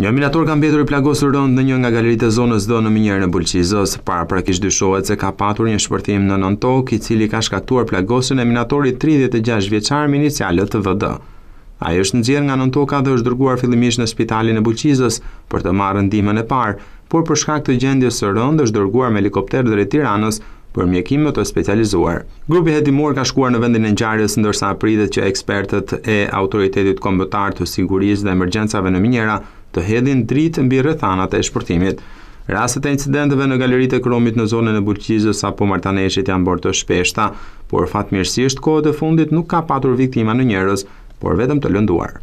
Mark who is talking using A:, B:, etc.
A: Një minator ka mbetur i plagosur rënd në një nga galerit e zonës dhe në minjerë në bulqizës, para pra kishtë dyshohet se ka patur një shpërtim në nën tokë i cili ka shkaktuar plagosën e minatorit 36 vjeqarë me inicialet të vëdë. Ajo është në gjerë nga nën dhe është dërguar fillimish në spitalin e bulqizës për të marë ndimën e parë, por për shkak të gjendje së rënd është dërguar me helikopter dhe retiranës për mjekimet të specializuar. Grupi hetimor ka shkuar në vendin e njarës ndërsa pritet që ekspertët e autoritetit kombëtar të sigurisë dhe emergjensave në minjera të hedhin dritë mbi rrethanat e shpërtimit. Rastet e incidenteve në galeritë e kromit në zonën e Bulqizës apo Martaneshit janë bërë të shpeshta, por fatmirësisht kohët e fundit nuk ka patur viktima në njerëz, por vetëm të lënduar.